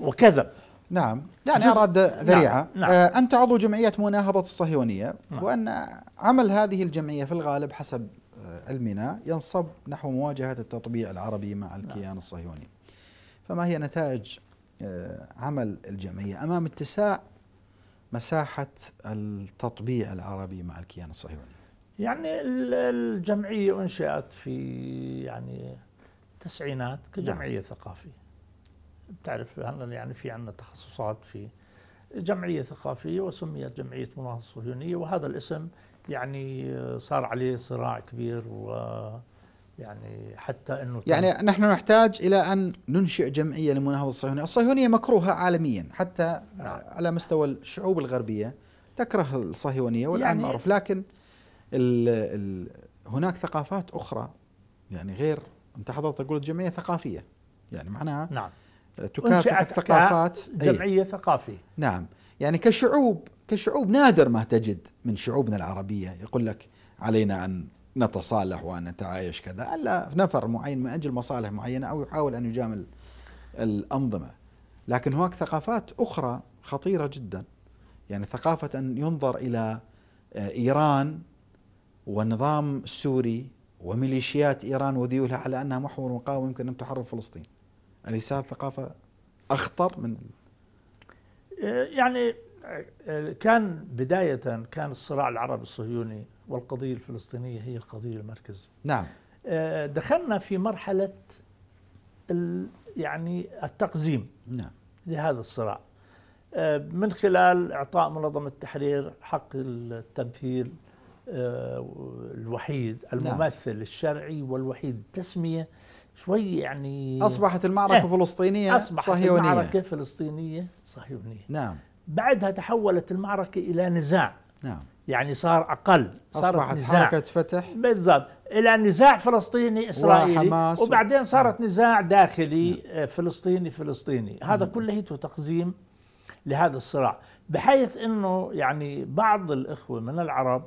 وكذب نعم يعني أراد نعم. ذريعة نعم. نعم. أنت عضو جمعية مناهضة الصهيونية نعم. وأن عمل هذه الجمعية في الغالب حسب آه، علمنا ينصب نحو مواجهة التطبيع العربي مع نعم. الكيان نعم. الصهيوني فما هي نتائج آه، عمل الجمعية أمام اتساع مساحة التطبيع العربي مع الكيان الصهيوني يعني الجمعية أنشئت في يعني التسعينات كجمعية نعم. ثقافية بتعرف هلا يعني في عندنا تخصصات في جمعيه ثقافيه وسميت جمعيه مناهضه صهيونيه وهذا الاسم يعني صار عليه صراع كبير و يعني حتى انه يعني نحن نحتاج الى ان ننشئ جمعيه لمناهضه الصهيونيه، الصهيونيه مكروهه عالميا حتى نعم. على مستوى الشعوب الغربيه تكره الصهيونيه والان يعني معروف لكن ال ال هناك ثقافات اخرى يعني غير انت حضرتك قلت جمعيه ثقافيه يعني معناها نعم تكافح الثقافات جمعيه ثقافيه نعم يعني كشعوب كشعوب نادر ما تجد من شعوبنا العربيه يقول لك علينا ان نتصالح وان نتعايش كذا الا نفر معين من اجل مصالح معينه او يحاول ان يجامل الانظمه لكن هناك ثقافات اخرى خطيره جدا يعني ثقافه ان ينظر الى آه، ايران والنظام السوري وميليشيات ايران وذيولها على انها محور مقاومه يمكن ان تحرر فلسطين الإساءة الثقافة أخطر من إيه، يعني إيه، كان بداية كان الصراع العربي الصهيوني والقضية الفلسطينية هي القضية المركزية نعم إيه، دخلنا في مرحلة يعني التقزيم نعم. لهذا الصراع من خلال إعطاء منظمة التحرير حق التمثيل الوحيد نعم. الممثل نعم. الشرعي والوحيد تسمية شوي يعني اصبحت المعركه اه فلسطينيه أصبحت صهيونيه المعركه فلسطينيه صهيونيه نعم بعدها تحولت المعركه الى نزاع نعم يعني صار اقل صارت اصبحت نزاع. حركه فتح بالضبط الى نزاع فلسطيني اسرائيلي وحماس وبعدين صارت نعم. نزاع داخلي نعم. آه، فلسطيني فلسطيني هذا نعم. كله تقزيم لهذا الصراع بحيث انه يعني بعض الاخوه من العرب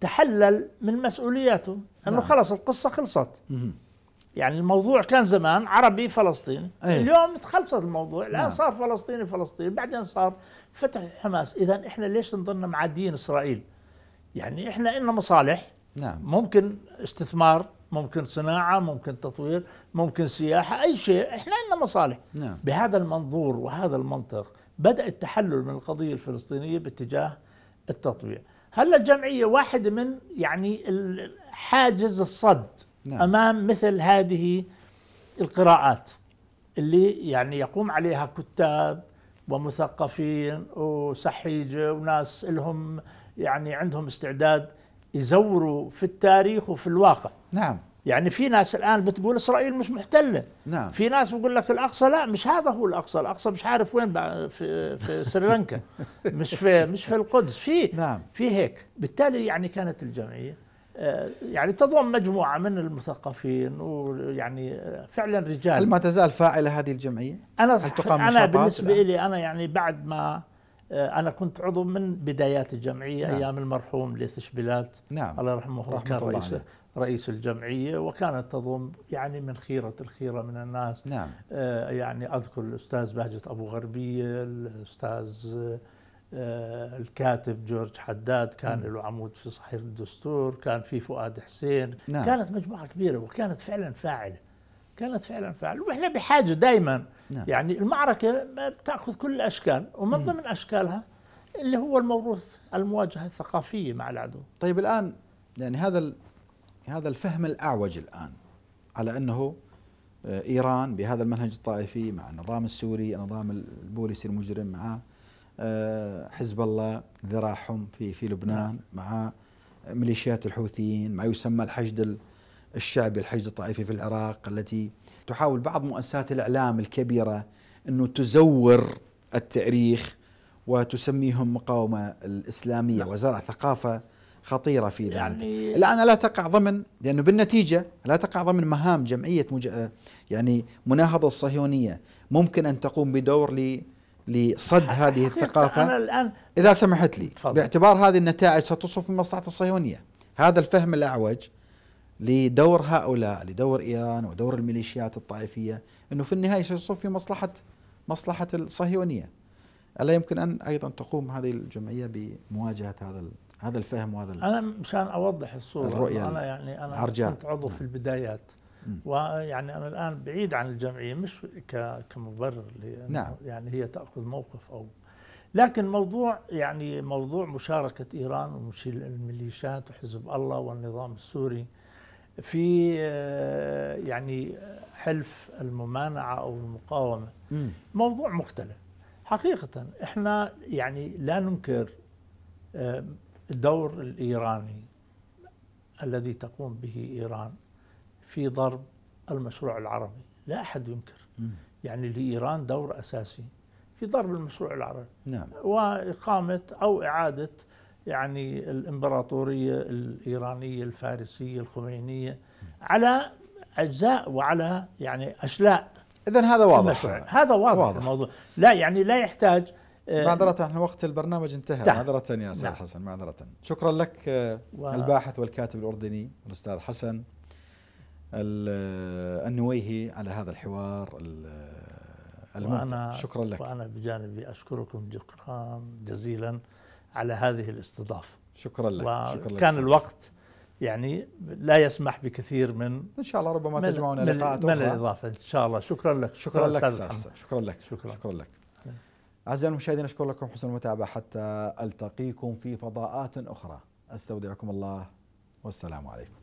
تحلل من مسؤولياته انه نعم. خلص القصه خلصت نعم. يعني الموضوع كان زمان عربي فلسطيني أيه. اليوم تخلصت الموضوع الان نعم. صار فلسطيني فلسطيني بعدين صار فتح حماس اذا احنا ليش نضلنا معادين اسرائيل يعني احنا لنا مصالح نعم. ممكن استثمار ممكن صناعة ممكن تطوير ممكن سياحة أي شيء إحنا لنا مصالح نعم. بهذا المنظور وهذا المنطق بدأ التحلل من القضية الفلسطينية باتجاه التطوير هلا الجمعية واحده من يعني حاجز الصد نعم. امام مثل هذه القراءات اللي يعني يقوم عليها كتاب ومثقفين وسحيجه وناس لهم يعني عندهم استعداد يزوروا في التاريخ وفي الواقع نعم يعني في ناس الان بتقول اسرائيل مش محتله نعم في ناس بيقول لك الاقصى لا مش هذا هو الاقصى الاقصى مش عارف وين في في سريلانكا مش في مش في القدس في نعم في هيك بالتالي يعني كانت الجمعيه آه، يعني تضم مجموعة من المثقفين ويعني آه، فعلا رجال هل ما تزال فاعلة هذه الجمعية؟ أنا هل تقام أنا بالنسبة لي أنا يعني بعد ما آه، أنا كنت عضو من بدايات الجمعية نعم. أيام المرحوم ليث شبيلات نعم. الله يرحمه رحمة كان رئيس رئيس الجمعية وكانت تضم يعني من خيرة الخيرة من الناس نعم. يعني أذكر الأستاذ بهجة أبو غربية الأستاذ آه، الكاتب جورج حداد كان له عمود في صحيح الدستور كان في فؤاد حسين نعم. كانت مجموعة كبيرة وكانت فعلا فاعلة كانت فعلا فاعلة وإحنا بحاجة دائما نعم. يعني المعركة بتأخذ كل الأشكال ومن ضمن أشكالها اللي هو الموروث المواجهة الثقافية مع العدو طيب الآن يعني هذا هذا الفهم الأعوج الآن على أنه آه، إيران بهذا المنهج الطائفي مع النظام السوري النظام البوليسي المجرم معه آه، حزب الله ذراعهم في في لبنان نعم. مع ميليشيات الحوثيين ما يسمى الحشد الشعبي الحشد الطائفي في العراق التي تحاول بعض مؤسسات الإعلام الكبيرة أنه تزور التاريخ وتسميهم مقاومة الإسلامية نعم. وزرع ثقافة خطيرة في ذلك يعني الآن لا تقع ضمن لأنه بالنتيجة لا تقع ضمن مهام جمعية مج... آه، يعني مناهضة الصهيونية ممكن أن تقوم بدور لصد هذه الثقافة أنا الآن إذا سمحت لي تفضل. باعتبار هذه النتائج ستصف في مصلحة الصهيونية هذا الفهم الأعوج لدور هؤلاء لدور إيران ودور الميليشيات الطائفية أنه في النهاية سيصف في مصلحة مصلحة الصهيونية ألا يمكن أن أيضا تقوم هذه الجمعية بمواجهة هذا هذا الفهم وهذا أنا مشان أوضح الصورة الرؤية أنا يعني أنا عرجاء. كنت عضو في البدايات ويعني انا الان بعيد عن الجمعيه مش كمبرر نعم يعني هي تاخذ موقف او لكن موضوع يعني موضوع مشاركه ايران والميليشيات وحزب الله والنظام السوري في آه، يعني حلف الممانعه او المقاومه موضوع مختلف حقيقه احنا يعني لا ننكر آه، الدور الايراني الذي تقوم به ايران في ضرب المشروع العربي لا أحد ينكر يعني لإيران دور أساسي في ضرب المشروع العربي نعم. وإقامة أو إعادة يعني الإمبراطورية الإيرانية الفارسية الخمينية على أجزاء وعلى يعني أشلاء إذا هذا واضح هذا واضح, واضح الموضوع لا يعني لا يحتاج آه، معذرة احنا وقت البرنامج انتهى معذرة يا سيد نعم. حسن معذرة شكرا لك آه، و... الباحث والكاتب الأردني الأستاذ حسن النويهي على هذا الحوار الممتع شكرا لك وأنا بجانبي أشكركم شكرا جزيلا على هذه الاستضافة شكرا لك شكرا لك كان الوقت يعني لا يسمح بكثير من ان شاء الله ربما تجمعنا لقاءات اخرى من الاضافه ان شاء الله شكرا لك شكرا, لك شكرا لك شكرا, شكرا لك شكرا, شكرا لك اعزائي المشاهدين اشكر لكم حسن المتابعه حتى التقيكم في فضاءات اخرى استودعكم الله والسلام عليكم